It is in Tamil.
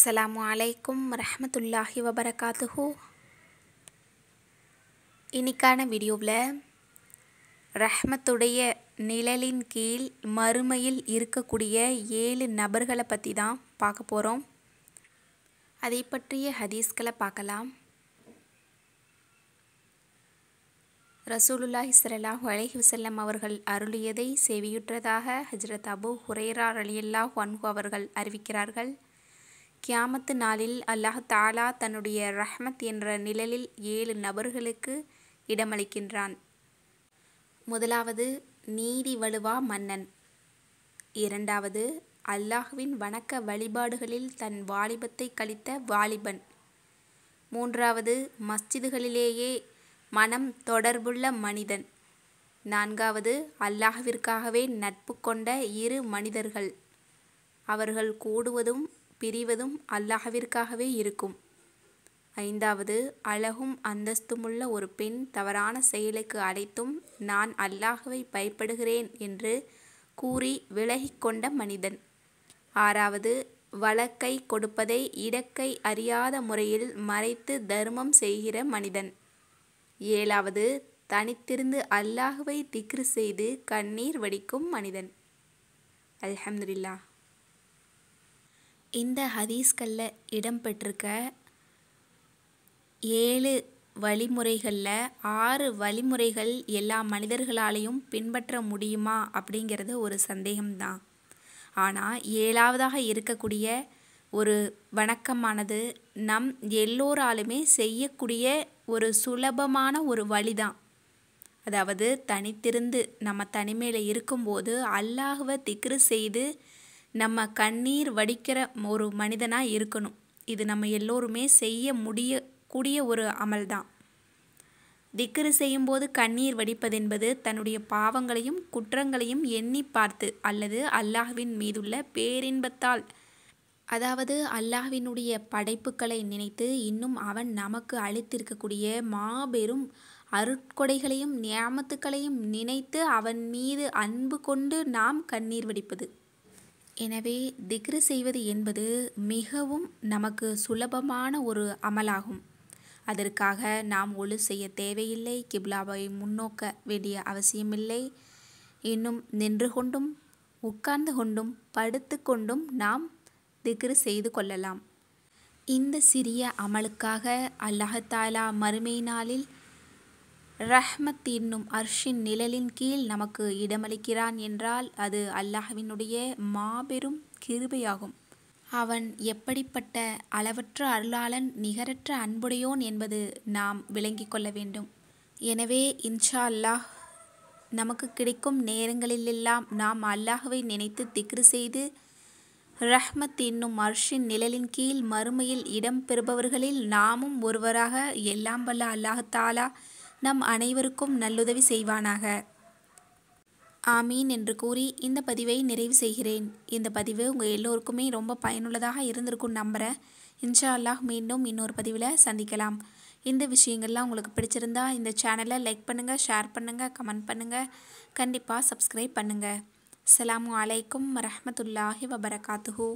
அஸ்லாம் அலைக்கும் ரஹமத்துல்லாஹி வபரகாத்துஹூ இன்னைக்கான வீடியோவில் ரஹ்மத்துடைய நிழலின் கீழ் மறுமையில் இருக்கக்கூடிய ஏழு நபர்களை பற்றி தான் பார்க்க போகிறோம் அதை பற்றிய ஹதீஸ்களை பார்க்கலாம் ரசூலுல்லாஹி சல்லாஹு அலஹி வசல்லம் அவர்கள் அருளியதை செவியுற்றதாக ஹஜ்ரத் அபு ஹுரேரா அலியல்லாஹ் ஒன்ஹு அவர்கள் அறிவிக்கிறார்கள் கியாமத்து நாளில் அல்லாஹ் தாலா தன்னுடைய ரஹ்மத் என்ற நிழலில் ஏழு நபர்களுக்கு இடமளிக்கின்றான் முதலாவது நீதி வலுவா மன்னன் இரண்டாவது அல்லாஹுவின் வணக்க வழிபாடுகளில் தன் வாலிபத்தை கழித்த வாலிபன் மூன்றாவது மஸ்ஜிதுகளிலேயே மனம் தொடர்புள்ள மனிதன் நான்காவது அல்லாஹ்விற்காகவே நட்பு கொண்ட இரு மனிதர்கள் அவர்கள் கூடுவதும் பிரிவதும் அல்லாஹவிற்காகவே இருக்கும் ஐந்தாவது அழகும் அந்தஸ்துமுள்ள ஒரு பெண் தவறான செயலுக்கு அழைத்தும் நான் அல்லாஹுவை பயப்படுகிறேன் என்று கூறி விலகிக்கொண்ட மனிதன் ஆறாவது வழக்கை கொடுப்பதை இடக்கை அறியாத முறையில் மறைத்து தர்மம் செய்கிற மனிதன் ஏழாவது தனித்திருந்து அல்லாஹுவை திக்ரு செய்து கண்ணீர் வடிக்கும் மனிதன் அல்ஹம்துலில்லா இந்த ஹதீஸ்களில் இடம்பெற்றிருக்க ஏழு வழிமுறைகளில் ஆறு வழிமுறைகள் எல்லா மனிதர்களாலையும் பின்பற்ற முடியுமா அப்படிங்கிறது ஒரு சந்தேகம்தான் ஆனால் ஏழாவதாக இருக்கக்கூடிய ஒரு வணக்கமானது நம் எல்லோராலுமே செய்யக்கூடிய ஒரு சுலபமான ஒரு வழிதான் அதாவது தனித்திருந்து நம்ம தனிமையில் இருக்கும்போது அல்லாஹுவ திக்ரு செய்து நம்ம கண்ணீர் வடிக்கிற ஒரு மனிதனாக இருக்கணும் இது நம்ம எல்லோருமே செய்ய முடிய கூடிய ஒரு தான் திக்ரு செய்யும்போது கண்ணீர் வடிப்பதென்பது தன்னுடைய பாவங்களையும் குற்றங்களையும் எண்ணி பார்த்து அல்லது அல்லாஹ்வின் மீதுள்ள பேரின்பத்தால் அதாவது அல்லாஹ்வினுடைய படைப்புகளை நினைத்து இன்னும் அவன் நமக்கு அளித்திருக்கக்கூடிய மாபெரும் அருட்கொடைகளையும் நியாமத்துக்களையும் நினைத்து அவன் மீது அன்பு கொண்டு நாம் கண்ணீர் வடிப்பது எனவே திக்ரு செய்வது என்பது மிகவும் நமக்கு சுலபமான ஒரு அமலாகும் அதற்காக நாம் ஒழு செய்ய தேவையில்லை கிப்லாவை முன்னோக்க வேண்டிய அவசியமில்லை இன்னும் நின்று கொண்டும் உட்கார்ந்து கொண்டும் படுத்து கொண்டும் நாம் திக்ரு செய்து கொள்ளலாம் இந்த சிறிய அமலுக்காக அல்லஹத்தாலா மறுமை நாளில் ரஹ்மத் என்னும் அர்ஷின் நிழலின் கீழ் நமக்கு இடமளிக்கிறான் என்றால் அது அல்லாஹ்வினுடைய மாபெரும் கிருபையாகும் அவன் எப்படிப்பட்ட அளவற்ற அருளாளன் நிகரற்ற அன்புடையோன் என்பது நாம் விளங்கி கொள்ள வேண்டும் எனவே இன்ஷா அல்லாஹ் நமக்கு கிடைக்கும் நேரங்களிலெல்லாம் நாம் அல்லாஹுவை நினைத்து திக்ரு செய்து ரஹ்மத் என்னும் அர்ஷின் நிழலின் கீழ் மறுமையில் இடம் பெறுபவர்களில் நாமும் ஒருவராக எல்லாம் வல்ல அல்லாஹ் தாலா நம் அனைவருக்கும் நல்லுதவி செய்வானாக ஆமீன் என்று கூறி இந்த பதிவை நிறைவு செய்கிறேன் இந்த பதிவு உங்கள் எல்லோருக்குமே ரொம்ப பயனுள்ளதாக இருந்திருக்கும் நம்புகிறேன் இன்ஷா அல்லாஹ் மீண்டும் இன்னொரு பதிவில் சந்திக்கலாம் இந்த விஷயங்கள்லாம் உங்களுக்கு பிடிச்சிருந்தா இந்த சேனலை லைக் பண்ணுங்கள் ஷேர் பண்ணுங்கள் கமெண்ட் பண்ணுங்கள் கண்டிப்பாக சப்ஸ்கிரைப் பண்ணுங்கள் அலாம் வலைக்கம் வரமத்துல்லாஹி வபரகாத்துஹூ